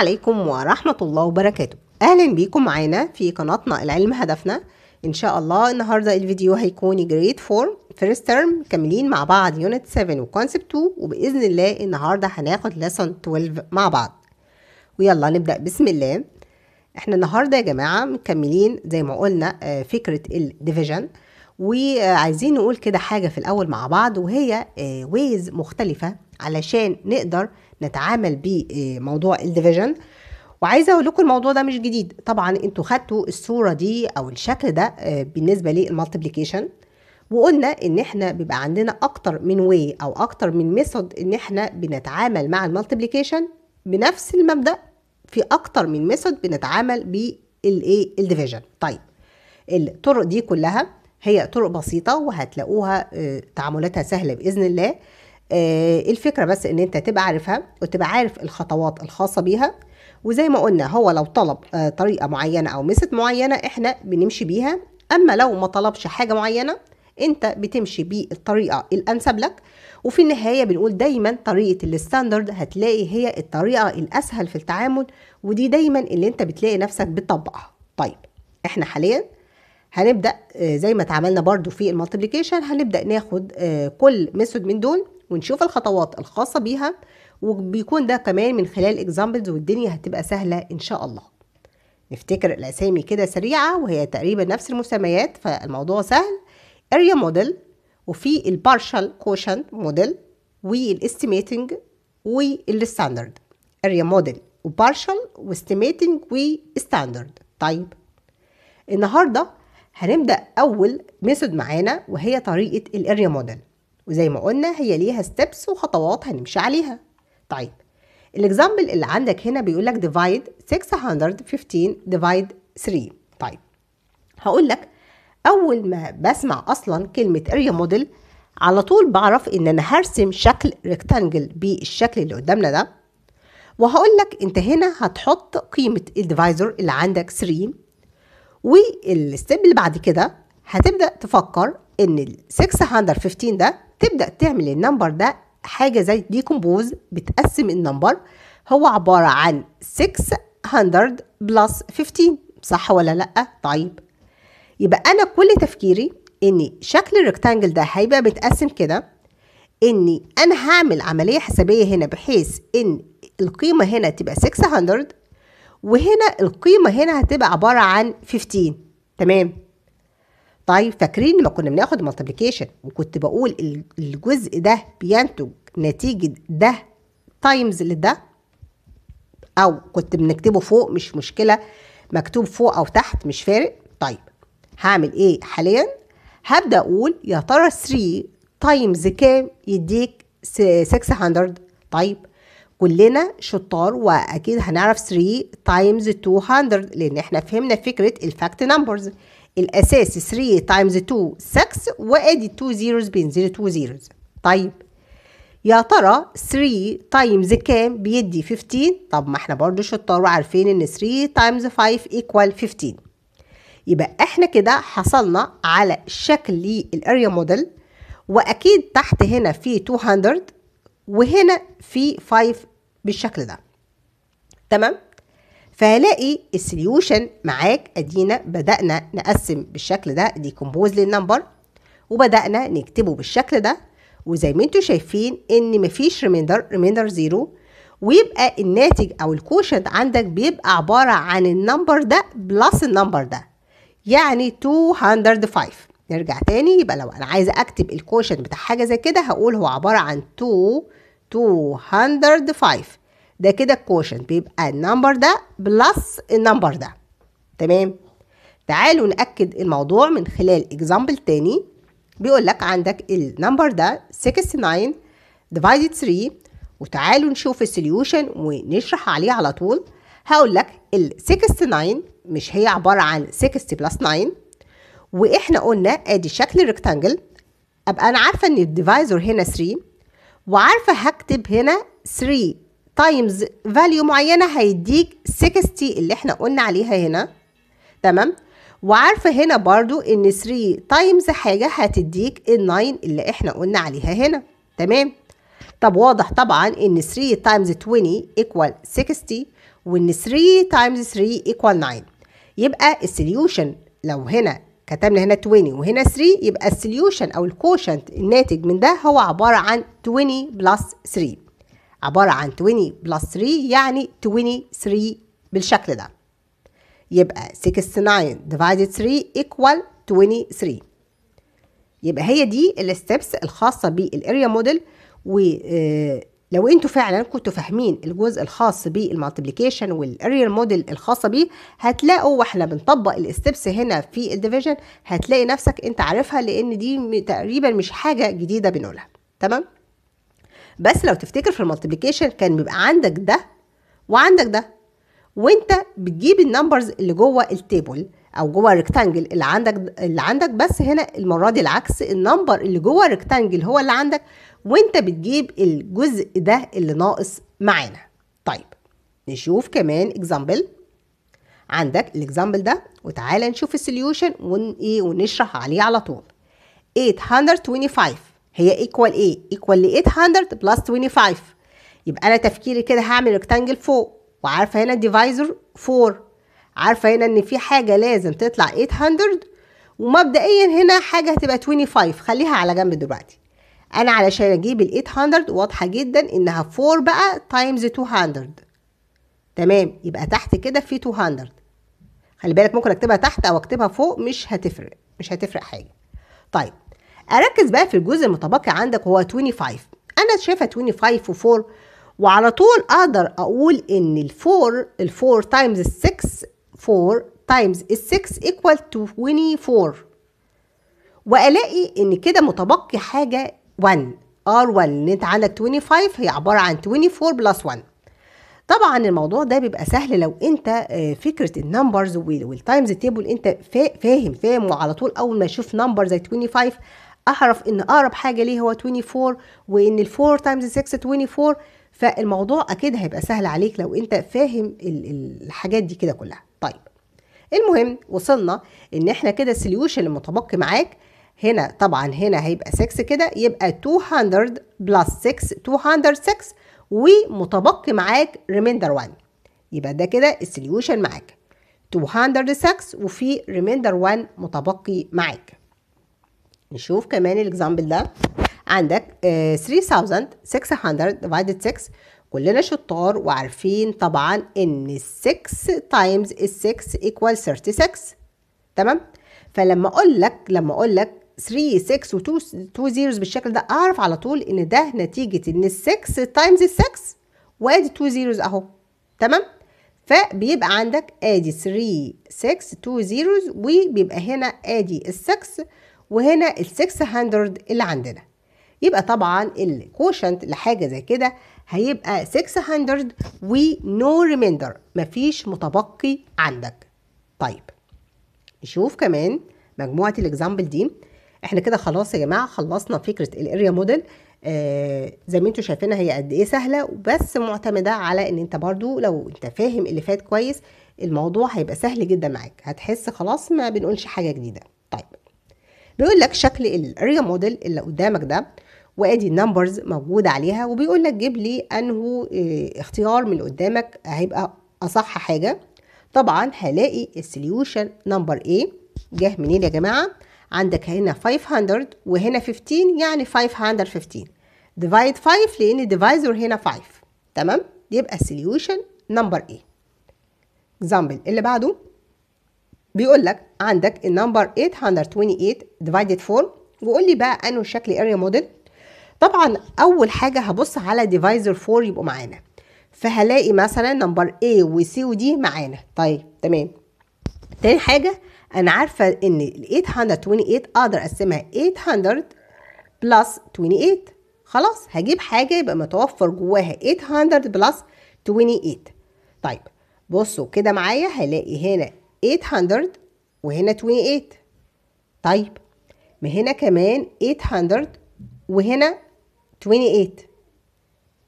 عليكم ورحمة الله وبركاته أهلا بيكم معانا في قناتنا العلم هدفنا إن شاء الله النهاردة الفيديو هيكون جريد 4 فيرست ترم كاملين مع بعض يونت 7 وكونسبت 2 وبإذن الله النهاردة هناخد لسن 12 مع بعض ويلا نبدأ بسم الله احنا النهاردة يا جماعة مكملين زي ما قلنا آه، فكرة الديفيجن وعايزين نقول كده حاجة في الأول مع بعض وهي ويز آه، مختلفة علشان نقدر نتعامل بموضوع الديفيجن وعايزه اقول لكم الموضوع ده مش جديد طبعا انتوا خدتوا الصوره دي او الشكل ده آه، بالنسبه للمالتيبليكيشن وقلنا ان احنا بيبقى عندنا اكتر من واي او اكتر من ميثود ان احنا بنتعامل مع المالتيبليكيشن بنفس المبدا في اكتر من ميثود بنتعامل بالايه الديفيجن طيب الطرق دي كلها هي طرق بسيطة وهتلاقوها آه، تعاملاتها سهلة بإذن الله آه، الفكره بس ان انت تبقى عارفها وتبقى عارف الخطوات الخاصه بيها وزي ما قلنا هو لو طلب آه، طريقه معينه او ميثود معينه احنا بنمشي بيها اما لو ما طلبش حاجه معينه انت بتمشي بالطريقه الانسب لك وفي النهايه بنقول دايما طريقه الستاندرد هتلاقي هي الطريقه الاسهل في التعامل ودي دايما اللي انت بتلاقي نفسك بتطبقها طيب احنا حاليا هنبدا آه، زي ما اتعاملنا برضو في المالتيبليكيشن هنبدا ناخد كل ميثود من دول ونشوف الخطوات الخاصة بيها وبيكون ده كمان من خلال اكزامبلز والدنيا هتبقى سهلة إن شاء الله نفتكر الأسامي كده سريعة وهي تقريبا نفس المسميات فالموضوع سهل area model وفي البارشال كوشن موديل والاستيميتنج والستاندرد اريا موديل وبارشال واستيميتنج وستاندرد طيب النهارده هنبدا اول ميثود معانا وهي طريقه الاريا موديل وزي ما قلنا هي ليها ستيبس وخطوات هنمشي عليها طيب الاكزامبل اللي عندك هنا بيقول لك ديفايد 615 ديفايد 3 طيب هقول لك اول ما بسمع اصلا كلمه اريا موديل على طول بعرف ان انا هرسم شكل ريكتانجل بالشكل اللي قدامنا ده وهقول لك انت هنا هتحط قيمه الديفايزر اللي عندك 3 والستيب اللي بعد كده هتبدا تفكر ان ال 615 ده تبدا تعمل النمبر ده حاجه زي كومبوز بتقسم النمبر هو عباره عن 600 بلس 15 صح ولا لا طيب يبقى انا كل تفكيري ان شكل الريكتانجل ده هيبقى بيتقسم كده اني انا هعمل عمليه حسابيه هنا بحيث ان القيمه هنا تبقى 600 وهنا القيمه هنا هتبقى عباره عن 15 تمام طيب فاكرين لما كنا بناخد مالتيبليكيشن وكنت بقول الجزء ده بينتج نتيجه ده تايمز لده او كنت بنكتبه فوق مش مشكله مكتوب فوق او تحت مش فارق طيب هعمل ايه حاليا هبدا اقول يا ترى 3 تايمز كام يديك 600 طيب كلنا شطار واكيد هنعرف 3 تايمز 200 لان احنا فهمنا فكره الفاكت نمبرز الأساس 3 تايمز 2 6 وأدي 2 زيروز بينزل 2 زيروز طيب يا ترى 3 تايمز كام بيدي 15 طب ما احنا برضو شطار وعارفين ان 3 تايمز 5 ايكوال 15 يبقى احنا كده حصلنا على شكل للاريا موديل واكيد تحت هنا في 200 وهنا في 5 بالشكل ده تمام فهلاقي السليوشن معاك ادينا بدأنا نقسم بالشكل ده ديكومبوز للنمبر وبدأنا نكتبه بالشكل ده وزي ما انتوا شايفين ان مفيش ريميندر ريميندر زيرو ويبقى الناتج او الكوشنت عندك بيبقى عبارة عن النمبر ده بلس النمبر ده يعني 205 نرجع تاني يبقى لو انا عايزه اكتب الكوشنت بتاع حاجه زي كده هقول هو عباره عن 2 205 ده كده الكوشنت بيبقى النمبر ده بلس النمبر ده تمام تعالوا نأكد الموضوع من خلال اكزامبل تاني بيقول لك عندك النمبر ده 69 divided 3 وتعالوا نشوف السوليوشن ونشرح عليه على طول هقول لك ال 69 مش هي عبارة عن 60 بلس 9 واحنا قلنا ادي شكل الريكتانجل ابقى انا عارفة ان الديفايزر هنا 3 وعارفة هكتب هنا 3 تايمز فاليو معينه هيديك 60 اللي احنا قلنا عليها هنا تمام وعارفه هنا برضو ان 3 تايمز حاجه هتديك ال 9 اللي احنا قلنا عليها هنا تمام طب واضح طبعا ان 3 تايمز 20 ايكوال 60 وان 3 تايمز 3 ايكوال 9 يبقى السوليوشن لو هنا كتبنا هنا 20 وهنا 3 يبقى السوليوشن او الكوشنت الناتج من ده هو عباره عن 20 بلس 3 عبارة عن 20 بلس 3 يعني 23 بالشكل ده يبقى 69 divided 3 equal 23 يبقى هي دي الستبس الخاصة بالاريا موديل ولو انتوا فعلا كنتوا فاهمين الجزء الخاص بالمالتبليكيشن والاريا موديل الخاصة بيه هتلاقوا واحنا بنطبق الستبس هنا في الديفيجن هتلاقي نفسك انت عارفها لان دي تقريبا مش حاجة جديدة بنقولها تمام بس لو تفتكر في المالتيبليكيشن كان بيبقى عندك ده وعندك ده وانت بتجيب النمبرز اللي جوه التيبل او جوه الريكتانجل اللي عندك اللي عندك بس هنا المره دي العكس النمبر اللي جوه الريكتانجل هو اللي عندك وانت بتجيب الجزء ده اللي ناقص معانا طيب نشوف كمان اكزامبل عندك الاكزامبل ده وتعالى نشوف السوليوشن ون ايه ونشرح عليه على طول 825 هي ايكوال ايه ايكوال ل 800 بلس 25 يبقى انا تفكيري كده هعمل ريكتانجل فوق وعارفه هنا الديفايزر 4 عارفه هنا ان في حاجه لازم تطلع 800 ومبدئيا هنا حاجه هتبقى 25 خليها على جنب دلوقتي انا علشان اجيب ال 800 واضحه جدا انها 4 بقى تايمز 200 تمام يبقى تحت كده في 200 خلي بالك ممكن اكتبها تحت او اكتبها فوق مش هتفرق مش هتفرق حاجه طيب اركز بقى في الجزء المتبقي عندك هو 25 انا شايفه 25 و4 وعلى طول اقدر اقول ان ال4 ال4 تايمز 6 4 تايمز 6 ايكوال 24 والاقي ان كده متبقي حاجه 1 ار 1 ان انت عندك 25 هي عباره عن 24 بلس 1 طبعا الموضوع ده بيبقى سهل لو انت آه، فكره النمبرز والتايمز تيبل انت فاهم فاهم وعلى طول اول ما اشوف نمبر زي 25 اعرف ان اقرب حاجه ليه هو 24 وان ال4 تايمز 6 24 فالموضوع اكيد هيبقى سهل عليك لو انت فاهم الحاجات دي كده كلها طيب المهم وصلنا ان احنا كده السليوشن المتبقي معاك هنا طبعا هنا هيبقى 6 كده يبقى 200 بلس 6 206 ومتبقي معاك ريميندر 1 يبقى ده كده السليوشن معاك 206 وفي ريميندر 1 متبقي معاك نشوف كمان الاكزامبل ده عندك 3600 آه، divided 6 كلنا شطار وعارفين طبعا ان 6 تايمز 6 equal 36 تمام فلما اقول لك لما اقول لك 3 6 و 2 2 زيروز بالشكل ده اعرف على طول ان ده نتيجه ان 6 تايمز 6 وادي 2 زيروز اهو تمام فبيبقى عندك ادي 3 6 2 زيروز وبيبقى هنا ادي 6 وهنا ال 600 اللي عندنا يبقى طبعا الكوشنت لحاجه زي كده هيبقى 600 ونو ريميندر مفيش متبقي عندك طيب نشوف كمان مجموعه الاكزامبل دي احنا كده خلاص يا جماعه خلصنا فكره الاريا موديل آه زي ما انتوا شايفينها هي قد ايه سهله وبس معتمده على ان انت برضو لو انت فاهم اللي فات كويس الموضوع هيبقى سهل جدا معاك هتحس خلاص ما بنقولش حاجه جديده بيقول لك شكل الاريا موديل اللي قدامك ده وادي النمبرز موجوده عليها وبيقول لك جيب لي انه آه، اختيار من اللي قدامك هيبقى اصح حاجه طبعا هلاقي السليوشن نمبر A جه منين يا جماعه عندك هنا 500 وهنا 15 يعني 515 ديفايد 5 لان الديفايزر هنا 5 تمام يبقى السليوشن نمبر A اكزامبل اللي بعده بيقول لك عندك النمبر 828 divided 4 وقول لي بقى انه شكل اريا موديل طبعا اول حاجه هبص على ديفايزر 4 يبقوا معانا فهلاقي مثلا نمبر A و C و D معانا طيب تمام تاني حاجه انا عارفه ان ال 828 اقدر اقسمها 800 بلس 28 خلاص هجيب حاجه يبقى متوفر جواها 800 بلس 28 طيب بصوا كده معايا هلاقي هنا 800 وهنا 28 طيب ما هنا كمان 800 وهنا 28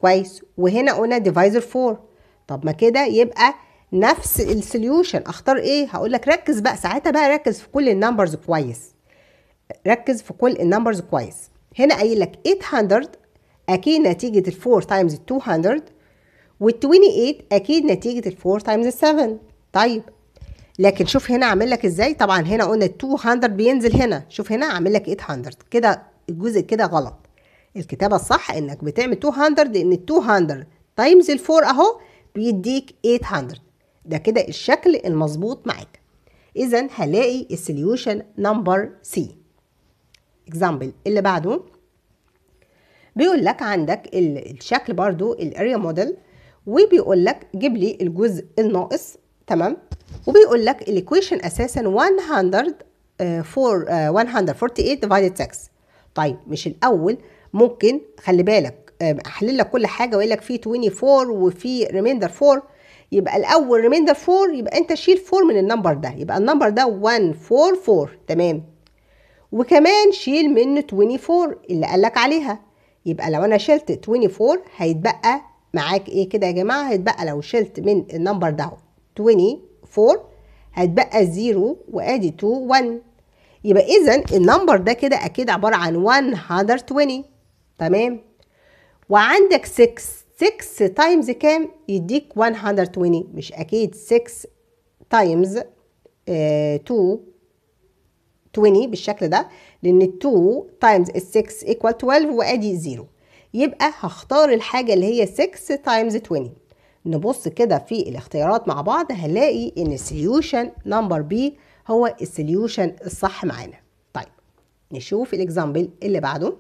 كويس وهنا قلنا ديفايزر 4 طب ما كده يبقى نفس السوليوشن اختار ايه هقول لك ركز بقى ساعتها بقى ركز في كل النمبرز كويس ركز في كل النمبرز كويس هنا قايل لك 800 اكيد نتيجه ال 4 تايمز 200 وال 28 اكيد نتيجه ال 4 تايمز 7 طيب لكن شوف هنا عامل لك ازاي طبعا هنا قلنا 200 بينزل هنا شوف هنا عامل لك 800 كده الجزء كده غلط الكتابه الصح انك بتعمل 200 لان 200 تايمز الفور اهو بيديك 800 ده كده الشكل المظبوط معاك اذا هلاقي السوليوشن نمبر سي اكزامبل اللي بعده بيقول لك عندك الشكل برضو الاريا موديل وبيقول لك جيب لي الجزء الناقص تمام وبيقول لك الايكويشن اساسا 100 فور 148 ديفايدد 6 طيب مش الاول ممكن خلي بالك آه، احلل لك كل حاجه واقول لك في 24 وفي ريميندر 4 يبقى الاول ريميندر 4 يبقى انت شيل 4 من النمبر ده يبقى النمبر ده 144 تمام وكمان شيل منه 24 اللي قال لك عليها يبقى لو انا شلت 24 هيتبقى معاك ايه كده يا جماعه هيتبقى لو شلت من النمبر ده 24 هتبقى 0 وادي 2 1 يبقى اذا النمبر ده كده اكيد عباره عن 120 تمام وعندك 6 6 تايمز كام يديك 120 مش اكيد 6 تايمز 2 20 بالشكل ده لان 2 تايمز 6 ايكوال 12 وادي 0 يبقى هختار الحاجه اللي هي 6 تايمز 20 نبص كده في الاختيارات مع بعض هنلاقي ان السوليوشن نمبر بي هو السوليوشن الصح معانا طيب نشوف الاكزامبل اللي بعده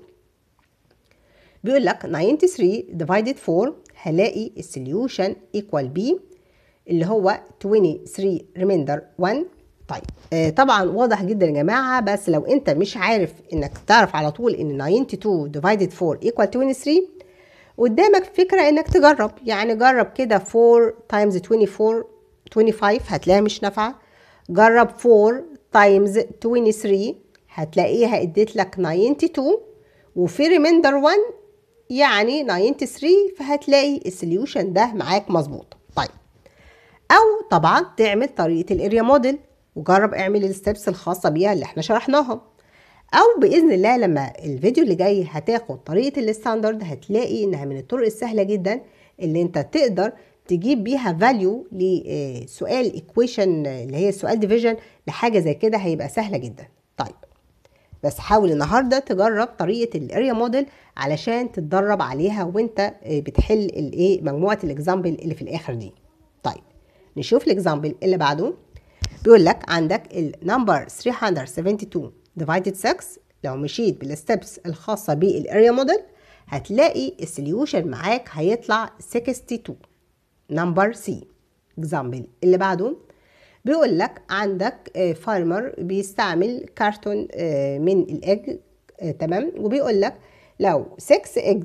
بيقول لك 93 divided 4 هلاقي السوليوشن equal b اللي هو 23 remainder 1 طيب آه طبعا واضح جدا يا جماعه بس لو انت مش عارف انك تعرف على طول ان 92 divided 4 equal 23 قدامك فكرة انك تجرب يعني جرب كده 4 تايمز 24 25 هتلاقيها مش نافعة جرب 4 تايمز 23 هتلاقيها اديت لك 92 وفي ريميندر 1 يعني 93 فهتلاقي السوليوشن ده معاك مظبوط طيب او طبعا تعمل طريقة الاريا موديل وجرب اعمل الستبس الخاصة بيها اللي احنا شرحناها او باذن الله لما الفيديو اللي جاي هتاخد طريقه الستاندرد هتلاقي انها من الطرق السهله جدا اللي انت تقدر تجيب بيها فاليو لسؤال ايكويشن اللي هي سؤال ديفيجن لحاجه زي كده هيبقى سهله جدا طيب بس حاول النهارده تجرب طريقه الاريا موديل علشان تتدرب عليها وانت آه، بتحل الايه مجموعه الاكزامبل اللي في الاخر دي طيب نشوف الاكزامبل اللي بعده بيقول لك عندك النمبر 372 divided sex لو مشيت بالستبس الخاصة بالاريا موديل هتلاقي السليوشن معاك هيطلع 62 نمبر سي اكزامبل اللي بعده بيقول لك عندك فارمر آه، بيستعمل كارتون آه، من الاج آه، تمام وبيقول لك لو 6 اج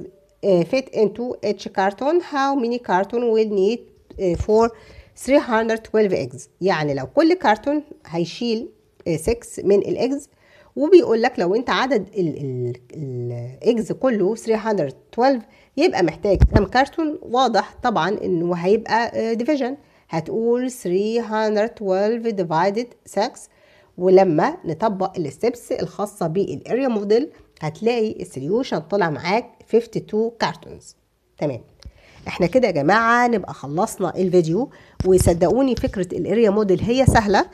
fit into each carton how many carton will need for 312 eggs يعني لو كل كارتون هيشيل 6 من الاجز وبيقول لك لو انت عدد الايجز كله 312 يبقى محتاج كام كارتون واضح طبعا انه هيبقى ديفيجن آه، هتقول 312 ديفايدد 6 ولما نطبق الستبس الخاصه بالاريا موديل هتلاقي السوليوشن طلع معاك 52 كارتونز تمام احنا كده يا جماعه نبقى خلصنا الفيديو وصدقوني فكره الاريا موديل هي سهله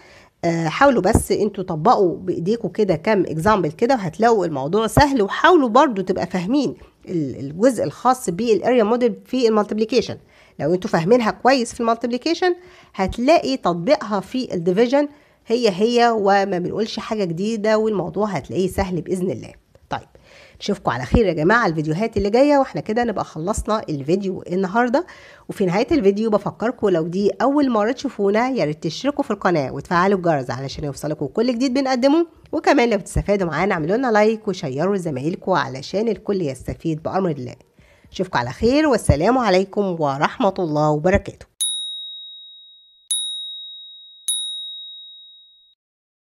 آه، حاولوا بس انتوا طبقوا بايديكم كده كام اكزامبل كده وهتلاقوا الموضوع سهل وحاولوا برضو تبقى فاهمين الجزء الخاص بالاريا موديل في المالتيبليكيشن لو انتوا فاهمينها كويس في المالتيبليكيشن هتلاقي تطبيقها في الديفيجن هي هي وما بنقولش حاجه جديده والموضوع هتلاقيه سهل باذن الله طيب نشوفكم على خير يا جماعه الفيديوهات اللي جايه واحنا كده نبقى خلصنا الفيديو النهارده وفي نهايه الفيديو بفكركم لو دي اول مره تشوفونا ياريت تشتركوا في القناه وتفعلوا الجرس علشان يوصلكم كل جديد بنقدمه وكمان لو بتستفادوا معانا اعملوا لنا لايك وشيروا زمايلكوا علشان الكل يستفيد بامر الله نشوفكم على خير والسلام عليكم ورحمه الله وبركاته